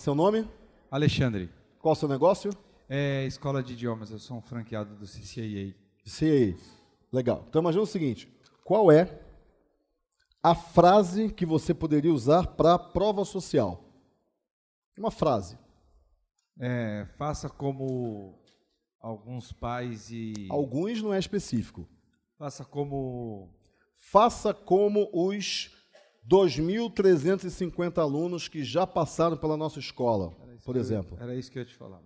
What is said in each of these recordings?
Seu nome? Alexandre. Qual o seu negócio? É Escola de Idiomas, eu sou um franqueado do CCA. CCA. Legal. Então imagina o seguinte, qual é a frase que você poderia usar para a prova social? Uma frase. É, faça como alguns pais e. Alguns não é específico. Faça como. Faça como os 2.350 alunos que já passaram pela nossa escola, por exemplo. Eu, era isso que eu ia te falar.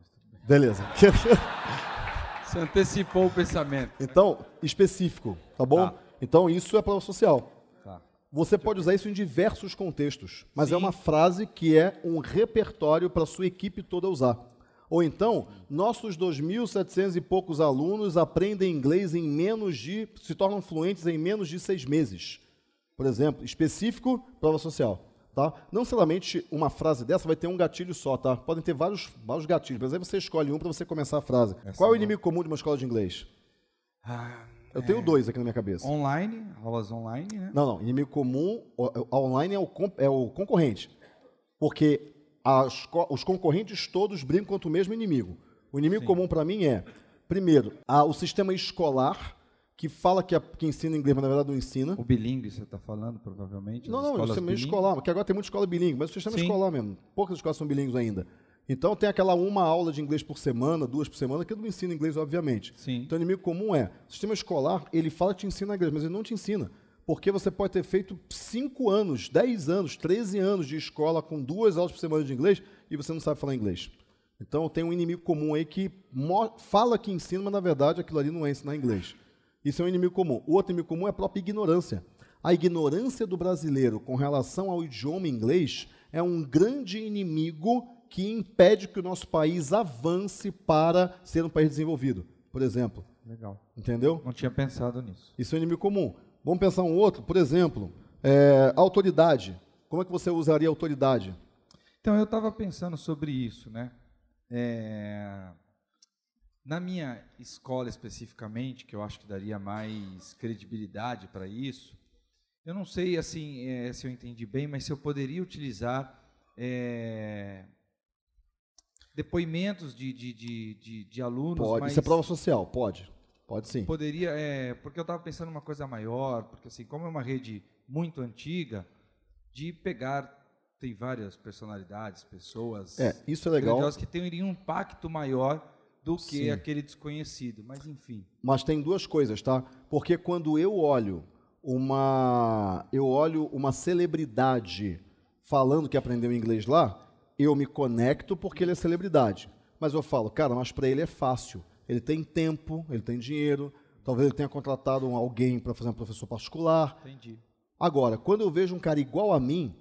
Beleza. Você antecipou o pensamento. Né? Então, específico, tá bom? Tá. Então, isso é prova social. Tá. Você pode usar isso em diversos contextos, mas é Sim. é uma frase que é um repertório para a sua equipe toda usar. Ou então, nossos 2.700 e poucos alunos aprendem inglês em menos de. se tornam fluentes em menos de seis meses por exemplo, específico, prova social. Tá? Não somente uma frase dessa vai ter um gatilho só, tá? Podem ter vários, vários gatilhos, mas aí você escolhe um para você começar a frase. Essa Qual é o é inimigo comum de uma escola de inglês? Ah, eu é... tenho dois aqui na minha cabeça. Online, aulas online, né? Não, não. Inimigo comum, é, a online é o, é o concorrente. Porque as, os concorrentes todos brigam contra o mesmo inimigo. O inimigo Sim. comum para mim é, primeiro, a, o sistema escolar que fala que, a, que ensina inglês, mas na verdade não ensina. O bilíngue você está falando, provavelmente. Não, não, o sistema é escolar, que agora tem muita escola bilíngue, mas o é sistema escolar mesmo. Poucas escolas são bilíngues ainda. Então tem aquela uma aula de inglês por semana, duas por semana, que não ensina inglês, obviamente. Sim. Então o inimigo comum é, o sistema escolar, ele fala que te ensina inglês, mas ele não te ensina. Porque você pode ter feito 5 anos, 10 anos, 13 anos de escola com duas aulas por semana de inglês e você não sabe falar inglês. Então tem um inimigo comum aí que fala que ensina, mas na verdade aquilo ali não é ensinar inglês. Isso é um inimigo comum. O outro inimigo comum é a própria ignorância. A ignorância do brasileiro com relação ao idioma inglês é um grande inimigo que impede que o nosso país avance para ser um país desenvolvido, por exemplo. Legal. Entendeu? Não tinha pensado nisso. Isso é um inimigo comum. Vamos pensar um outro, por exemplo, é, autoridade. Como é que você usaria autoridade? Então, eu estava pensando sobre isso, né? É... Na minha escola especificamente, que eu acho que daria mais credibilidade para isso, eu não sei assim é, se eu entendi bem, mas se eu poderia utilizar é, depoimentos de, de, de, de, de alunos. Pode, mas... isso é prova social, pode. Pode sim. Poderia, é, porque eu estava pensando uma coisa maior, porque assim, como é uma rede muito antiga, de pegar tem várias personalidades, pessoas. É, isso é legal. que teriam um impacto maior do que Sim. aquele desconhecido, mas enfim. Mas tem duas coisas, tá? Porque quando eu olho uma eu olho uma celebridade falando que aprendeu inglês lá, eu me conecto porque ele é celebridade. Mas eu falo, cara, mas para ele é fácil. Ele tem tempo, ele tem dinheiro, talvez ele tenha contratado alguém para fazer um professor particular. Entendi. Agora, quando eu vejo um cara igual a mim,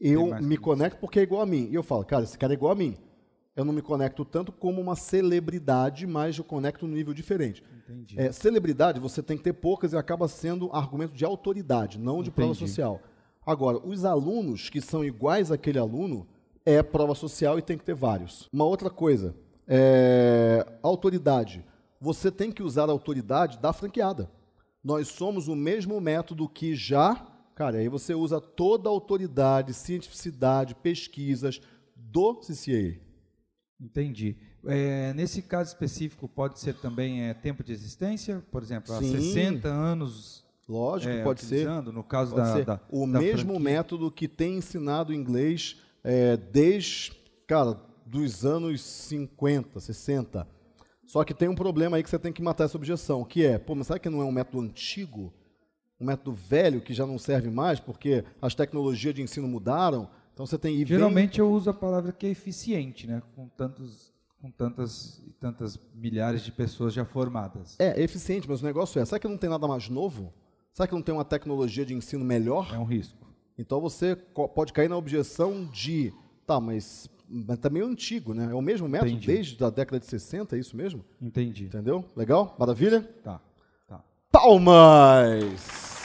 eu me conecto porque é igual a mim. E eu falo, cara, esse cara é igual a mim eu não me conecto tanto como uma celebridade, mas eu conecto num nível diferente. Entendi. É, celebridade, você tem que ter poucas e acaba sendo argumento de autoridade, não de Entendi. prova social. Agora, os alunos que são iguais àquele aluno é prova social e tem que ter vários. Uma outra coisa, é, autoridade. Você tem que usar a autoridade da franqueada. Nós somos o mesmo método que já. Cara, aí você usa toda a autoridade, cientificidade, pesquisas do CCA. Entendi. É, nesse caso específico, pode ser também é, tempo de existência, por exemplo, há 60 anos. Lógico, é, pode ser. No caso pode da, ser. da, O da mesmo franquia. método que tem ensinado inglês é, desde, cara, dos anos 50, 60. Só que tem um problema aí que você tem que matar essa objeção, que é, pô, mas será que não é um método antigo? Um método velho que já não serve mais porque as tecnologias de ensino mudaram? Então você tem. Geralmente eu uso a palavra que é eficiente, né? Com tantos com tantas e tantas milhares de pessoas já formadas. É, é, eficiente, mas o negócio é, será que não tem nada mais novo? Será que não tem uma tecnologia de ensino melhor? É um risco. Então você pode cair na objeção de, tá, mas, mas também tá antigo, né? É o mesmo método Entendi. desde a década de 60, é isso mesmo? Entendi. Entendeu? Legal? Maravilha? Tá. tá. Palmas!